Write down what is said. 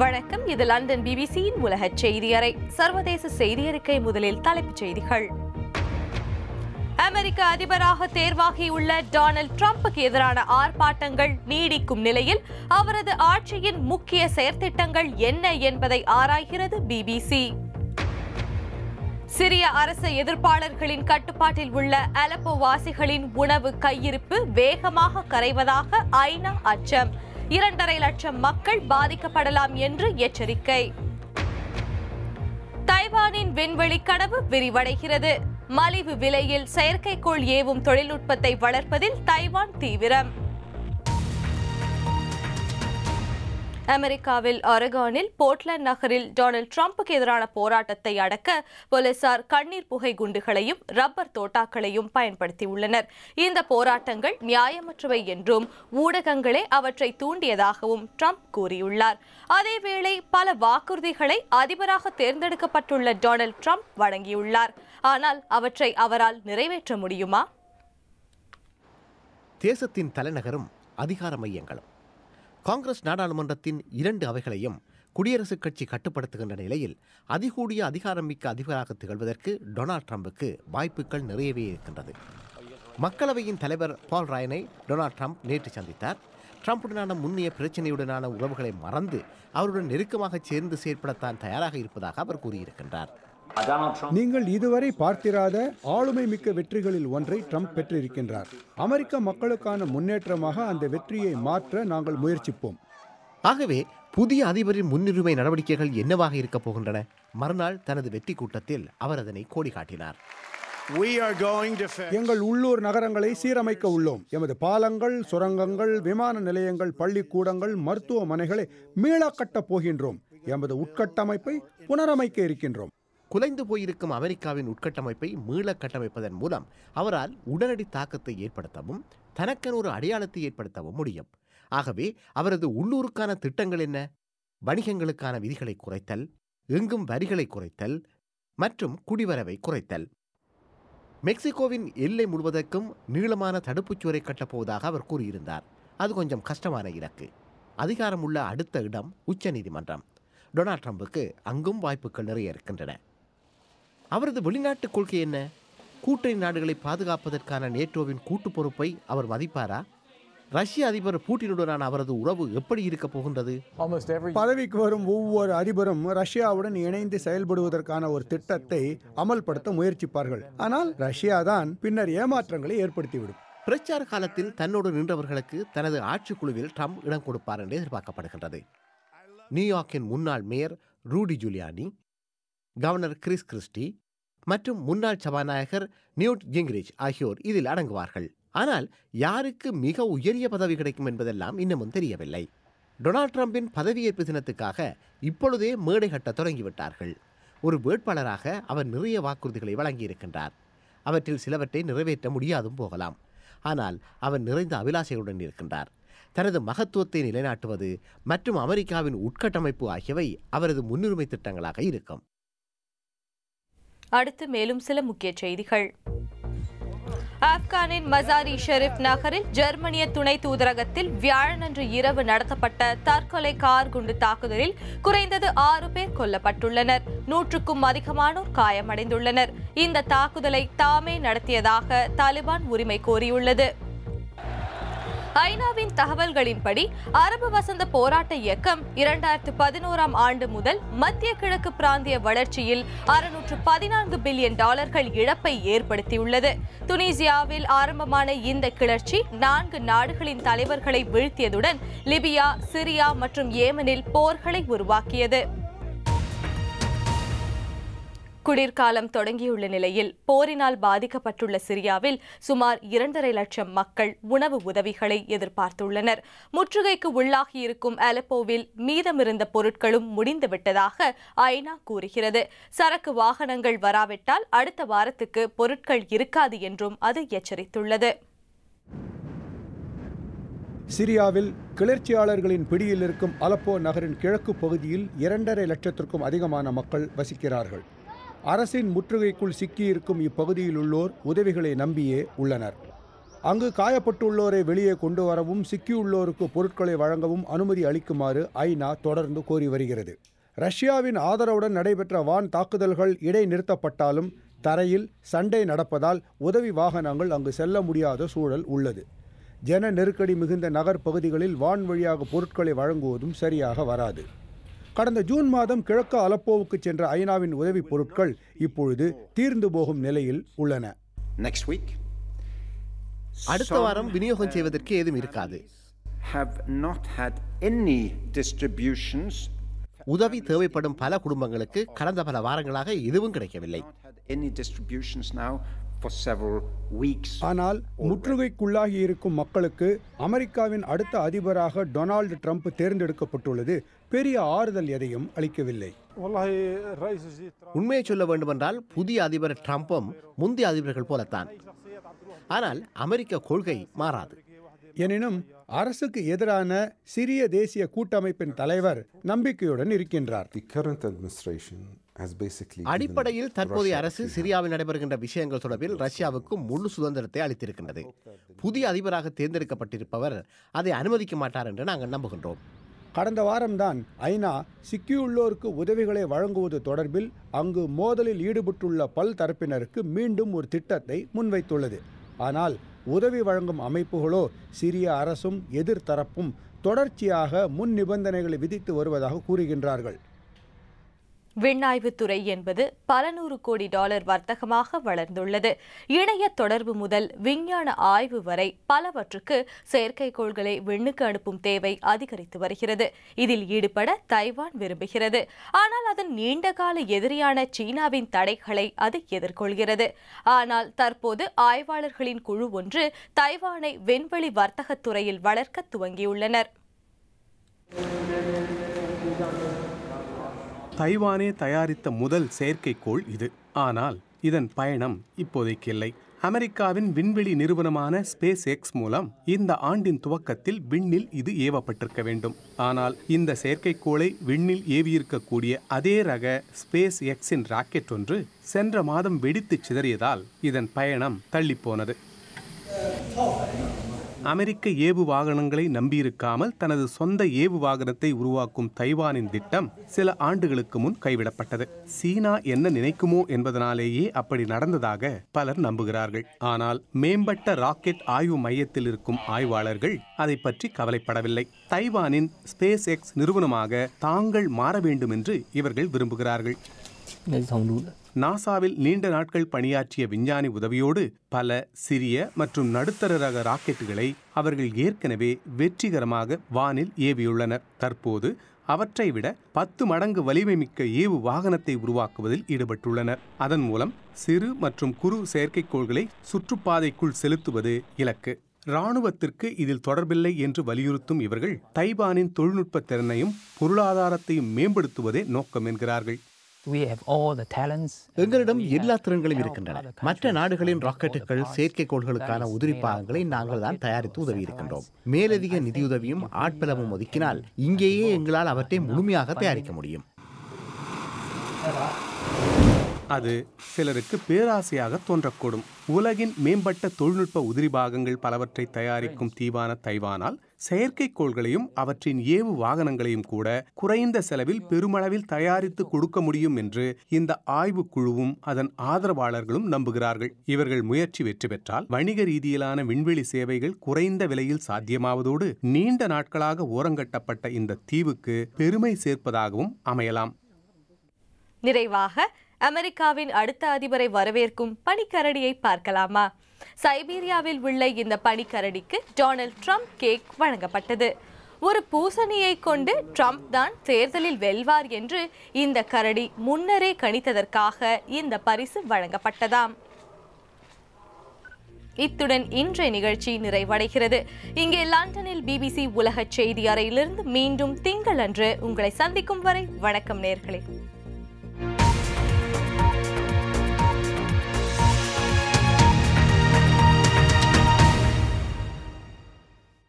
வணக்கம் இது லண்டன் பிபிசியின் உலக செய்தியறை சர்வதேச அறிக்கை முதலில் தலைப்புச் செய்திகள் அமெரிக்க அதிபராக தேர்வாகியுள்ள டொனால்ட் ட்ரம்ப்புக்கு எதிரான ஆர்ப்பாட்டங்கள் நீடிக்கும் நிலையில் அவரது ஆட்சியின் முக்கிய செயற்திட்டங்கள் என்ன என்பதை ஆராய்கிறது பிபிசி சிரிய அரச எதிர்ப்பாளர்களின் கட்டுப்பாட்டில் உள்ள அலப்போவாசிகளின் உணவு கையிருப்பு வேகமாக கரைவதாக ஐநா அச்சம் இரண்டரை லட்சம் மக்கள் பாதிக்கப்படலாம் என்று எச்சரிக்கை தைவானின் விண்வெளி கனவு விரிவடைகிறது மலிவு விலையில் செயற்கைக்கோள் ஏவும் தொழில்நுட்பத்தை வளர்ப்பதில் தைவான் தீவிரம் அமெரிக்காவில் அரகானில் போர்ட்லண்ட் நகரில் டொனால்டு டிரம்புக்கு எதிரான போராட்டத்தை அடக்க போலீசார் கண்ணீர் புகை குண்டுகளையும் ரப்பர் தோட்டாக்களையும் பயன்படுத்தியுள்ளனர் இந்த போராட்டங்கள் நியாயமற்றவை என்றும் ஊடகங்களே அவற்றை தூண்டியதாகவும் ட்ரம்ப் கூறியுள்ளார் அதேவேளை பல வாக்குறுதிகளை அதிபராக தேர்ந்தெடுக்கப்பட்டுள்ள டொனால்டு ட்ரம்ப் வழங்கியுள்ளார் ஆனால் அவற்றை அவரால் நிறைவேற்ற முடியுமா தேசத்தின் தலைநகரும் அதிகார மையங்களும் காங்கிரஸ் நாடாளுமன்றத்தின் இரண்டு அவைகளையும் குடியரசுக் கட்சி கட்டுப்படுத்துகின்ற நிலையில் அதிகூடிய அதிகாரமிக்க அதிபராக திகழ்வதற்கு டொனால்ட் ட்ரம்புக்கு வாய்ப்புகள் நிறையவே இருக்கின்றது மக்களவையின் தலைவர் பால் ராயனை டொனால்ட் ட்ரம்ப் நேற்று சந்தித்தார் ட்ரம்புடனான முன்னைய பிரச்சனையுடனான உறவுகளை மறந்து அவருடன் நெருக்கமாக சேர்ந்து செயற்படத்தான் தயாராக இருப்பதாக அவர் கூறியிருக்கின்றார் நீங்கள் இதுவரை பார்த்திராத ஆளுமை மிக்க வெற்றிகளில் ஒன்றை ட்ரம்ப் பெற்றிருக்கின்றார் அமெரிக்க மக்களுக்கான முன்னேற்றமாக அந்த வெற்றியை மாற்ற நாங்கள் முயற்சிப்போம் ஆகவே புதிய அதிபரின் முன்னுரிமை நடவடிக்கைகள் என்னவாக இருக்க போகின்றன மறுநாள் தனது வெற்றி கூட்டத்தில் அவர் அதனை கோடி காட்டினார் எங்கள் உள்ளூர் நகரங்களை சீரமைக்க உள்ளோம் எமது பாலங்கள் சுரங்கங்கள் விமான நிலையங்கள் பள்ளிக்கூடங்கள் மருத்துவமனைகளை மீள போகின்றோம் எமது உட்கட்டமைப்பை புனரமைக்க இருக்கின்றோம் குலைந்து போயிருக்கும் அமெரிக்காவின் உட்கட்டமைப்பை மீள கட்டமைப்பதன் மூலம் அவரால் உடனடி தாக்கத்தை ஏற்படுத்தவும் தனக்கென ஒரு அடையாளத்தை ஏற்படுத்தவும் முடியும் ஆகவே அவரது உள்ளூருக்கான திட்டங்கள் என்ன வணிகங்களுக்கான விதிகளை குறைத்தல் எங்கும் வரிகளை குறைத்தல் மற்றும் குடிவரவை குறைத்தல் மெக்சிகோவின் எல்லை முழுவதற்கும் நீளமான தடுப்புச் சுவரை கட்டப்போவதாக அவர் கூறியிருந்தார் அது கொஞ்சம் கஷ்டமான இலக்கு அதிகாரமுள்ள அடுத்த இடம் உச்சநீதிமன்றம் டொனால்ட் ட்ரம்புக்கு அங்கும் வாய்ப்புகள் நிறைய இருக்கின்றன அவரது வெளிநாட்டு கொள்கை என்ன கூட்டணி நாடுகளை பாதுகாப்பதற்கான நேட்டோவின் கூட்டு பொறுப்பை அவர் மதிப்பாரா ரஷ்ய அதிபர் புட்டினுடனான அவரது உறவு எப்படி இருக்க போகின்றது பதவிக்கு வரும் ஒவ்வொரு அதிபரும் ரஷ்யாவுடன் இணைந்து செயல்படுவதற்கான ஒரு திட்டத்தை அமல்படுத்த முயற்சிப்பார்கள் ஆனால் ரஷ்யா தான் பின்னர் ஏமாற்றங்களை ஏற்படுத்திவிடும் பிரச்சார காலத்தில் தன்னோடு நின்றவர்களுக்கு தனது ஆட்சிக்குழுவில் ட்ரம்ப் இடம் கொடுப்பார் என்று எதிர்பார்க்கப்படுகின்றது நியூயார்க்கின் முன்னாள் mayor Rudy Giuliani governor Chris Christie மற்றும் முன்னாள் சபாநாயகர் நியூட் கிங்ரிச் ஆகியோர் இதில் அடங்குவார்கள் ஆனால் யாருக்கு மிக உயரிய பதவி கிடைக்கும் என்பதெல்லாம் இன்னமும் தெரியவில்லை டொனால்ட் ட்ரம்பின் பதவியேற்பு தினத்துக்காக இப்பொழுதே மேடை கட்ட தொடங்கிவிட்டார்கள் ஒரு வேட்பாளராக அவர் நிறைய வாக்குறுதிகளை வழங்கியிருக்கின்றார் அவற்றில் சிலவற்றை நிறைவேற்ற முடியாதும் போகலாம் ஆனால் அவர் நிறைந்த அபிலாஷைகளுடன் இருக்கின்றார் தனது மகத்துவத்தை நிலைநாட்டுவது மற்றும் அமெரிக்காவின் உட்கட்டமைப்பு ஆகியவை அவரது முன்னுரிமை திட்டங்களாக இருக்கும் அடுத்து மேலும் சில முக்கிய செய்திகள் ஆப்கானின் மசாரி ஷெரீப் நகரில் ஜெர்மனிய துணை தூதரகத்தில் வியாழனன்று இரவு நடத்தப்பட்ட தற்கொலை கார் குண்டு தாக்குதலில் குறைந்தது ஆறு பேர் கொல்லப்பட்டுள்ளனர் நூற்றுக்கும் அதிகமானோர் காயமடைந்துள்ளனர் இந்த தாக்குதலை தாமே நடத்தியதாக தாலிபான் உரிமை கோரியுள்ளது ஐநாவின் தகவல்களின்படி அரபு வசந்த போராட்ட இயக்கம் இரண்டாயிரத்து பதினோராம் ஆண்டு முதல் மத்திய கிழக்கு பிராந்திய வளர்ச்சியில் அறுநூற்று பதினான்கு பில்லியன் டாலர்கள் இழப்பை ஏற்படுத்தியுள்ளது துனிசியாவில் ஆரம்பமான இந்த கிளர்ச்சி நான்கு நாடுகளின் தலைவர்களை வீழ்த்தியதுடன் லிபியா சிரியா மற்றும் ஏமனில் போர்களை உருவாக்கியது குளிர்காலம் தொடங்கியுள்ள நிலையில் போரினால் பாதிக்கப்பட்டுள்ள சிரியாவில் சுமார் இரண்டரை லட்சம் மக்கள் உணவு உதவிகளை எதிர்பார்த்துள்ளனர் முற்றுகைக்கு உள்ளாகியிருக்கும் அலப்போவில் மீதமிருந்த பொருட்களும் முடிந்துவிட்டதாக ஐநா கூறுகிறது சரக்கு வாகனங்கள் வராவிட்டால் அடுத்த வாரத்துக்கு பொருட்கள் இருக்காது என்றும் அது எச்சரித்துள்ளது சிரியாவில் கிளர்ச்சியாளர்களின் பிடியில் இருக்கும் அலப்போ நகரின் கிழக்கு பகுதியில் இரண்டரை லட்சத்திற்கும் அதிகமான மக்கள் வசிக்கிறார்கள் அரசின் முற்றுகைக்குள் சிக்கியிருக்கும் இப்பகுதியில் உள்ளோர் உதவிகளை நம்பியே உள்ளனர் அங்கு காயப்பட்டுள்ளோரை வெளியே கொண்டு வரவும் சிக்கியுள்ளோருக்கு பொருட்களை வழங்கவும் அனுமதி அளிக்குமாறு ஐநா தொடர்ந்து கோரி வருகிறது ரஷ்யாவின் ஆதரவுடன் நடைபெற்ற வான் தாக்குதல்கள் இடைநிறுத்தப்பட்டாலும் தரையில் சண்டை நடப்பதால் உதவி வாகனங்கள் அங்கு செல்ல முடியாத சூழல் உள்ளது ஜன நெருக்கடி மிகுந்த நகர்ப்பகுதிகளில் வான் வழியாக பொருட்களை வழங்குவதும் சரியாக வராது கடந்த ஜூன் மாதம் கிழக்கு அலப்போவுக்கு சென்ற ஐநாவின் உதவிப் பொருட்கள் இப்பொழுது தீர்ந்து போகும் நிலையில் உள்ளன அடுத்த வாரம் விநியோகம் செய்வதற்கு ஏதும் இருக்காது உதவி தேவைப்படும் பல குடும்பங்களுக்கு கடந்த பல வாரங்களாக எதுவும் கிடைக்கவில்லை ஆனால் முற்றுகைக்குள்ளாகி இருக்கும் மக்களுக்கு அமெரிக்காவின் அடுத்த அதிபராக டொனால்டு ட்ரம்ப் தேர்ந்தெடுக்கப்பட்டுள்ளது பெரிய ஆறுதல் எதையும் அளிக்கவில்லை உண்மையை சொல்ல வேண்டுமென்றால் புதிய அதிபர் ட்ரம்ப்பும் முந்தைய அதிபர்கள் போலத்தான் ஆனால் அமெரிக்க கொள்கை மாறாது எனினும் அரசுக்கு எதிரான சிறிய தேசிய கூட்டமைப்பின் தலைவர் நம்பிக்கையுடன் இருக்கின்றார் அடிப்படையில் தற்போதைய அரசு சிரியாவில் நடைபெறுகின்ற விஷயங்கள் தொடர்பில் ரஷ்யாவுக்கு முழு சுதந்திரத்தை அளித்திருக்கின்றது புதிய அதிபராக தேர்ந்தெடுக்கப்பட்டிருப்பவர் அதை அனுமதிக்க மாட்டார் என்று நாங்கள் நம்புகின்றோம் கடந்த வாரம்தான் ஐநா சிக்கியுள்ளோருக்கு உதவிகளை வழங்குவது தொடர்பில் அங்கு மோதலில் ஈடுபட்டுள்ள பல் தரப்பினருக்கு மீண்டும் ஒரு திட்டத்தை முன்வைத்துள்ளது ஆனால் உதவி வழங்கும் அமைப்புகளோ சிரிய அரசும் எதிர்தரப்பும் தொடர்ச்சியாக முன் நிபந்தனைகளை விதித்து வருவதாக கூறுகின்றார்கள் விண்ணாய்வுத்துறை என்பது பல நூறு கோடி டாலர் வர்த்தகமாக வளர்ந்துள்ளது இணைய தொடர்பு முதல் விஞ்ஞான ஆய்வு வரை பலவற்றுக்கு செயற்கைக்கோள்களை விண்ணுக்கு அனுப்பும் தேவை அதிகரித்து வருகிறது இதில் ஈடுபட தைவான் விரும்புகிறது ஆனால் அதன் நீண்டகால எதிரியான சீனாவின் தடைகளை அது எதிர்கொள்கிறது ஆனால் தற்போது ஆய்வாளர்களின் குழு ஒன்று தைவானை விண்வெளி வர்த்தகத்துறையில் வளர்க்க துவங்கியுள்ளனர் தைவானே தயாரித்த முதல் செயற்கைக்கோள் இது ஆனால் இதன் பயணம் இப்போதைக்கு இல்லை அமெரிக்காவின் விண்வெளி நிறுவனமான ஸ்பேஸ் எக்ஸ் மூலம் இந்த ஆண்டின் துவக்கத்தில் விண்ணில் இது ஏவப்பட்டிருக்க வேண்டும் ஆனால் இந்த செயற்கைக்கோளை விண்ணில் ஏவியிருக்கக்கூடிய அதே ரக ஸ்பேஸ் எக்ஸின் ராக்கெட் ஒன்று சென்ற மாதம் வெடித்து சிதறியதால் இதன் பயணம் தள்ளிப்போனது அமெரிக்க ஏவு வாகனங்களை நம்பியிருக்காமல் தனது சொந்த ஏவு வாகனத்தை உருவாக்கும் தைவானின் திட்டம் சில ஆண்டுகளுக்கு முன் கைவிடப்பட்டது சீனா என்ன நினைக்குமோ என்பதனாலேயே அப்படி நடந்ததாக பலர் நம்புகிறார்கள் ஆனால் மேம்பட்ட ராக்கெட் ஆய்வு மையத்தில் இருக்கும் ஆய்வாளர்கள் அதை பற்றி கவலைப்படவில்லை தைவானின் ஸ்பேஸ் எக்ஸ் நிறுவனமாக தாங்கள் மாற வேண்டும் என்று இவர்கள் விரும்புகிறார்கள் நாசாவில் நீண்ட நாட்கள் பணியாற்றிய விஞ்ஞானி உதவியோடு பல சிறிய மற்றும் நடுத்தர ரக ராக்கெட்டுகளை அவர்கள் ஏற்கனவே வெற்றிகரமாக வானில் ஏவியுள்ளனர் தற்போது அவற்றை விட பத்து மடங்கு வலிமை மிக்க ஏவு வாகனத்தை உருவாக்குவதில் ஈடுபட்டுள்ளனர் அதன் மூலம் சிறு மற்றும் குறு செயற்கைக்கோள்களை சுற்றுப்பாதைக்குள் செலுத்துவது இலக்கு இராணுவத்திற்கு இதில் தொடர்பில்லை என்று வலியுறுத்தும் இவர்கள் தைவானின் தொழில்நுட்ப திறனையும் பொருளாதாரத்தையும் மேம்படுத்துவதே நோக்கம் என்கிறார்கள் எங்களிடம் எல்லா திறன்களும் இருக்கின்றன மற்ற நாடுகளின் ராக்கெட்டுகள் செயற்கைக்கோள்களுக்கான உதிரி பாகங்களை நாங்கள் தான் தயாரித்து உதவி இருக்கின்றோம் மேலதிக நிதியுதவியும் ஆட்பலமும் ஒதுக்கினால் இங்கேயே எங்களால் அவற்றை முழுமையாக தயாரிக்க முடியும் அது சிலருக்கு பேராசையாக தோன்றக்கூடும் உலகின் மேம்பட்ட தொழில்நுட்ப உதிரி பாகங்கள் பலவற்றை தயாரிக்கும் தீவான தைவானால் செயற்கைக்கோள்களையும் அவற்றின் ஏவு வாகனங்களையும் கூட குறைந்த செலவில் பெருமளவில் தயாரித்து கொடுக்க முடியும் என்று இந்த குழுவும் அதன் ஆதரவாளர்களும் நம்புகிறார்கள் இவர்கள் முயற்சி வெற்றி பெற்றால் வணிக ரீதியிலான விண்வெளி சேவைகள் குறைந்த விலையில் சாத்தியமாவதோடு நீண்ட நாட்களாக ஓரங்கட்டப்பட்ட இந்த தீவுக்கு பெருமை சேர்ப்பதாகவும் அமையலாம் நிறைவாக அமெரிக்காவின் அடுத்த அதிபரை வரவேற்கும் பனிக்கரடியை பார்க்கலாமா சைபீரியாவில் உள்ள இந்த பனிக்கரடிக்கு டொனால்ட் ட்ரம்ப் கேக் வழங்கப்பட்டது ஒரு பூசணியை கொண்டு ட்ரம்ப் தான் தேர்தலில் வெல்வார் என்று இந்த கரடி முன்னரே கணித்ததற்காக இந்த பரிசு வழங்கப்பட்டதாம் இத்துடன் இன்றைய நிகழ்ச்சி நிறைவடைகிறது இங்கே லண்டனில் பிபிசி உலக செய்தி அறையிலிருந்து மீண்டும் திங்களன்று உங்களை சந்திக்கும் வரை வணக்கம் நேர்களே